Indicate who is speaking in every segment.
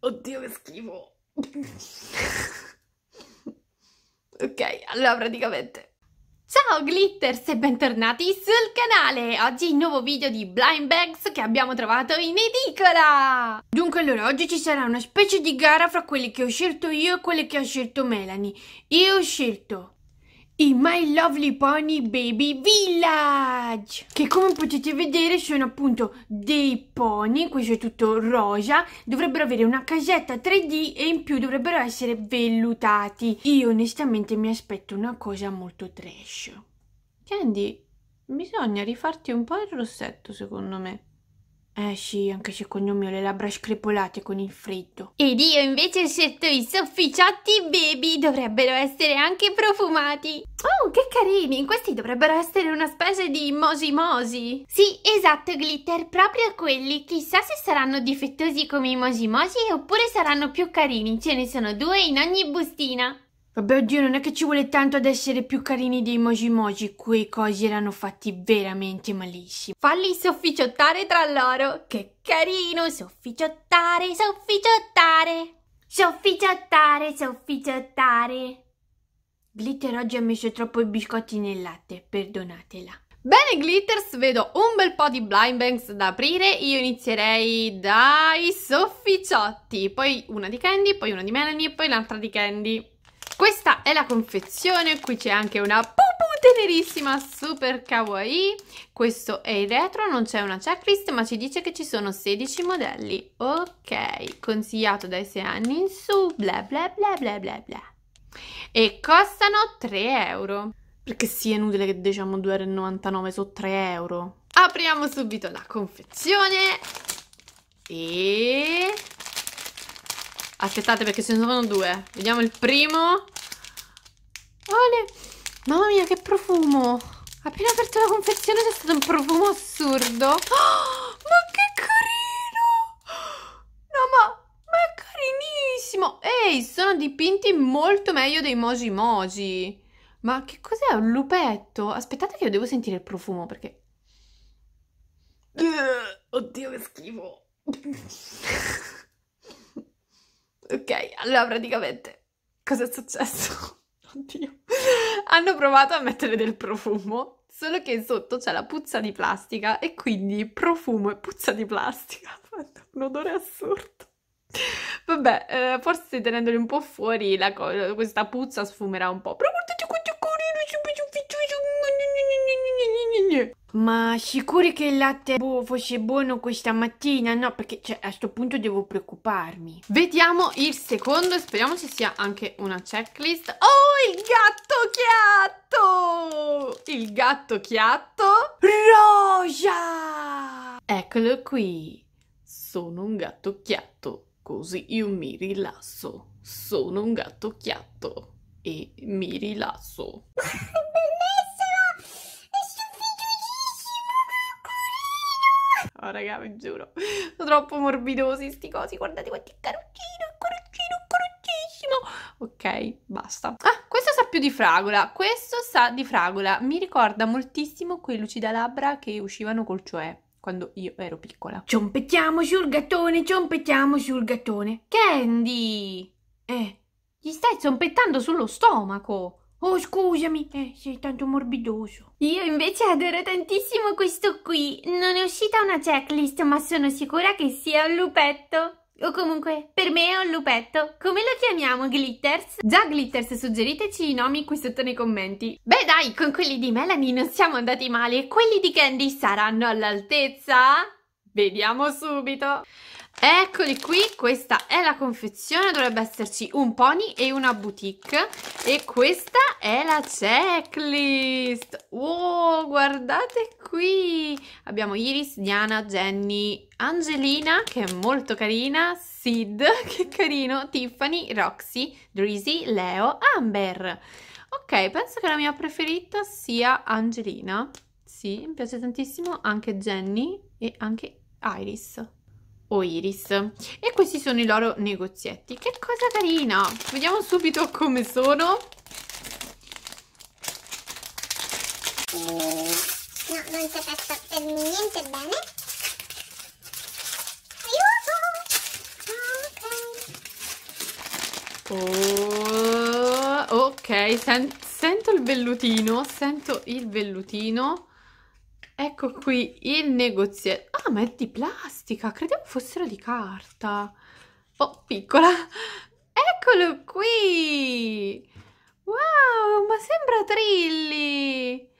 Speaker 1: Oddio che schifo. ok, allora praticamente... Ciao Glitters e bentornati sul canale! Oggi il nuovo video di Blind Bags che abbiamo trovato in edicola! Dunque allora, oggi ci sarà una specie di gara fra quelli che ho scelto io e quelli che ha scelto Melanie. Io ho scelto i My Lovely Pony Baby Village che come potete vedere sono appunto dei pony, questo è tutto rosa dovrebbero avere una casetta 3D e in più dovrebbero essere vellutati io onestamente mi aspetto una cosa molto trash Candy, bisogna rifarti un po' il rossetto secondo me eh sì, anche secondo me ho le labbra screpolate con il freddo. Ed io invece ho scelto i sofficiotti baby, dovrebbero essere anche profumati. Oh, che carini! Questi dovrebbero essere una specie di mosi mosi. Sì, esatto, glitter, proprio quelli. Chissà se saranno difettosi come i mosi mosi oppure saranno più carini. Ce ne sono due in ogni bustina. Vabbè, oddio, non è che ci vuole tanto ad essere più carini dei Moji Moji, quei cosi erano fatti veramente malissimo. Falli sofficiottare tra loro, che carino, sofficiottare, sofficiottare, sofficiottare, sofficiottare. Glitter oggi ha messo troppo i biscotti nel latte, perdonatela. Bene Glitters, vedo un bel po' di blind banks da aprire, io inizierei dai sofficiotti, poi una di Candy, poi una di Melanie e poi l'altra di Candy. Questa è la confezione, qui c'è anche una pupu tenerissima, super kawaii. Questo è il retro, non c'è una checklist, ma ci dice che ci sono 16 modelli. Ok, consigliato dai 6 anni in su, bla bla bla bla bla bla. E costano 3 euro. Perché sì, è inutile che diciamo 2,99 euro, su 3 euro. Apriamo subito la confezione. E... Aspettate perché ce ne sono due. Vediamo il primo. Ole. Mamma mia che profumo. Appena aperto la confezione c'è stato un profumo assurdo. Oh, ma che carino. No ma, ma è carinissimo. Ehi, sono dipinti molto meglio dei Moji Moji. Ma che cos'è? Un lupetto? Aspettate che io devo sentire il profumo perché... Uh, oddio che schifo. Ok, allora praticamente cosa è successo? Oddio. Hanno provato a mettere del profumo, solo che sotto c'è la puzza di plastica e quindi profumo e puzza di plastica un odore assurdo. Vabbè, eh, forse tenendoli un po' fuori co- questa puzza sfumerà un po'. Però guardate Ma sicuri che il latte boh, fosse buono questa mattina? No, perché cioè, a questo punto devo preoccuparmi. Vediamo il secondo speriamo ci sia anche una checklist. Oh, il gatto chiatto! Il gatto chiatto. Rosa! Eccolo qui. Sono un gatto chiatto, così io mi rilasso. Sono un gatto chiatto e mi rilasso. Oh, raga, vi giuro. Sono troppo morbidosi sti cosi. Guardate quanti caroccino, il caroccino, caroccissimo. Ok, basta. Ah, questo sa più di fragola. Questo sa di fragola. Mi ricorda moltissimo quei lucidalabra che uscivano col cioè quando io ero piccola. Ciompettiamo sul gattone, ciompettiamo sul gattone. Candy! Eh, gli stai zomppettando sullo stomaco. Oh, scusami, eh, sei tanto morbidoso. Io invece adoro tantissimo questo qui. Non è uscita una checklist, ma sono sicura che sia un lupetto. O comunque, per me è un lupetto. Come lo chiamiamo, Glitters? Già, Glitters, suggeriteci i nomi qui sotto nei commenti. Beh dai, con quelli di Melanie non siamo andati male. Quelli di Candy saranno all'altezza? Vediamo subito. Eccoli qui, questa è la confezione, dovrebbe esserci un pony e una boutique e questa è la checklist. Wow, guardate qui! Abbiamo Iris, Diana, Jenny, Angelina, che è molto carina, Sid, che carino, Tiffany, Roxy, Drizzy, Leo, Amber. Ok, penso che la mia preferita sia Angelina. Sì, mi piace tantissimo anche Jenny e anche Iris o Iris e questi sono i loro negozietti che cosa carina vediamo subito come sono no, non si è attacca per niente bene aiuto ah, ok, oh, okay. sento il vellutino sento il vellutino Ecco qui il negozietto. Ah, ma è di plastica, credevo fossero di carta. Oh, piccola. Eccolo qui! Wow, ma sembra Trilli!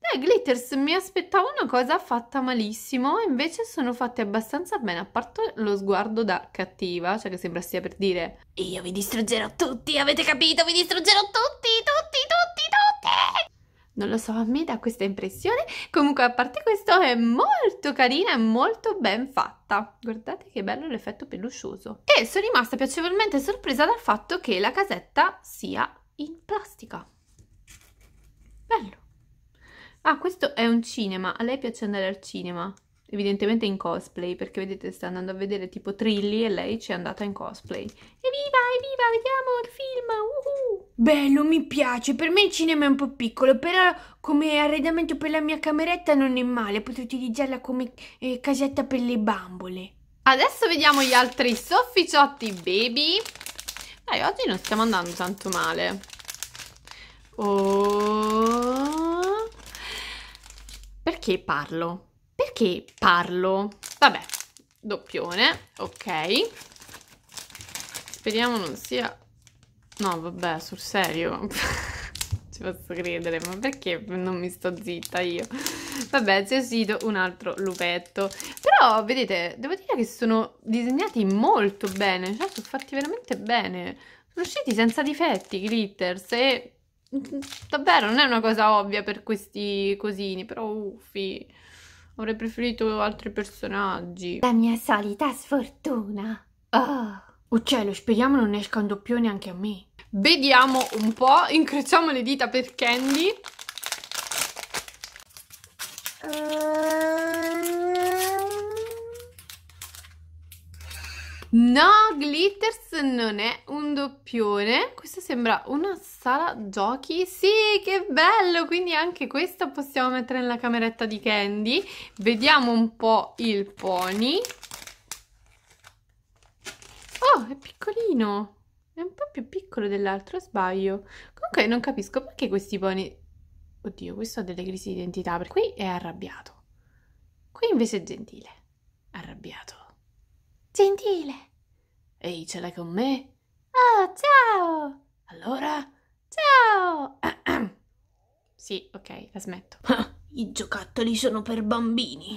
Speaker 1: Dai, Glitters, mi aspettavo una cosa fatta malissimo, invece sono fatte abbastanza bene, a parte lo sguardo da cattiva, cioè che sembra sia per dire Io vi distruggerò tutti, avete capito? Vi distruggerò tutti, tutti, tutti, tutti! Non lo so, a me dà questa impressione. Comunque, a parte questo, è molto carina e molto ben fatta. Guardate che bello l'effetto peluscioso. E sono rimasta piacevolmente sorpresa dal fatto che la casetta sia in plastica. Bello. Ah, questo è un cinema. A lei piace andare al cinema evidentemente in cosplay, perché vedete sta andando a vedere tipo Trilli e lei c'è andata in cosplay. Evviva, evviva, vediamo il film, uhu! Bello, mi piace, per me il cinema è un po' piccolo, però come arredamento per la mia cameretta non è male, potrei utilizzarla come eh, casetta per le bambole. Adesso vediamo gli altri sofficiotti baby. Dai, oggi non stiamo andando tanto male. Oh... Perché parlo? perché parlo? Vabbè, doppione, ok. Speriamo non sia... No, vabbè, sul serio. Ci posso credere, ma perché non mi sto zitta io? Vabbè, Zeusito, un altro lupetto. Però, vedete, devo dire che sono disegnati molto bene. Cioè, sono fatti veramente bene. Sono usciti senza difetti, glitters. E davvero, non è una cosa ovvia per questi cosini, però uffi. Avrei preferito altri personaggi. La mia solita sfortuna. Oh. Uccello, speriamo non esca un doppione anche a me. Vediamo un po', incrociamo le dita per Candy. No! Glitters non è un doppione, Questo sembra una sala giochi, sì che bello, quindi anche questa possiamo mettere nella cameretta di Candy, vediamo un po' il pony, oh è piccolino, è un po' più piccolo dell'altro, sbaglio, comunque non capisco perché questi pony, oddio questo ha delle crisi di identità, perché qui è arrabbiato, qui invece è gentile, arrabbiato, gentile, Ehi, ce l'hai con me? Oh, ciao! Allora? Ciao! sì, ok, la smetto. I giocattoli sono per bambini.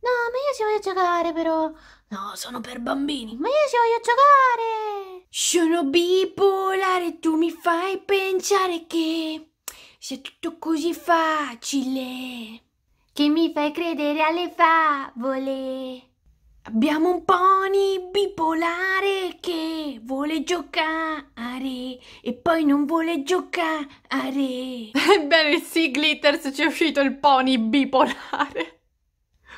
Speaker 1: No, ma io ci voglio giocare però. No, sono per bambini. Ma io ci voglio giocare. Sono bipolare, e tu mi fai pensare che sia tutto così facile. Che mi fai credere alle favole. Abbiamo un pony bipolare che vuole giocare e poi non vuole giocare. Ebbene sì, Glitters, ci è uscito il pony bipolare.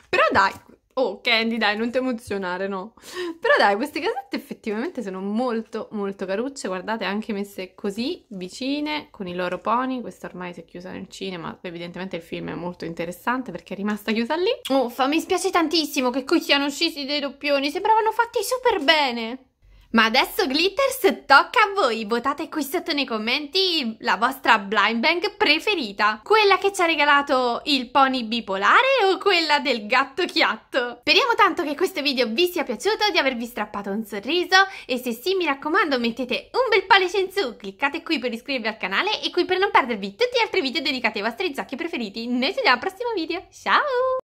Speaker 1: Però dai, Oh, Candy, dai, non ti emozionare, no. Però dai, queste casette effettivamente sono molto, molto carucce. Guardate, anche messe così, vicine, con i loro pony. Questa ormai si è chiusa nel cinema. Evidentemente il film è molto interessante perché è rimasta chiusa lì. Uffa, oh, mi spiace tantissimo che qui siano usciti dei doppioni. Sembravano fatti super bene. Ma adesso Glitters tocca a voi, votate qui sotto nei commenti la vostra blind bank preferita, quella che ci ha regalato il pony bipolare o quella del gatto chiatto. Speriamo tanto che questo video vi sia piaciuto, di avervi strappato un sorriso e se sì mi raccomando mettete un bel pollice in su, cliccate qui per iscrivervi al canale e qui per non perdervi tutti gli altri video dedicati ai vostri giochi preferiti. Noi ci vediamo al prossimo video, ciao!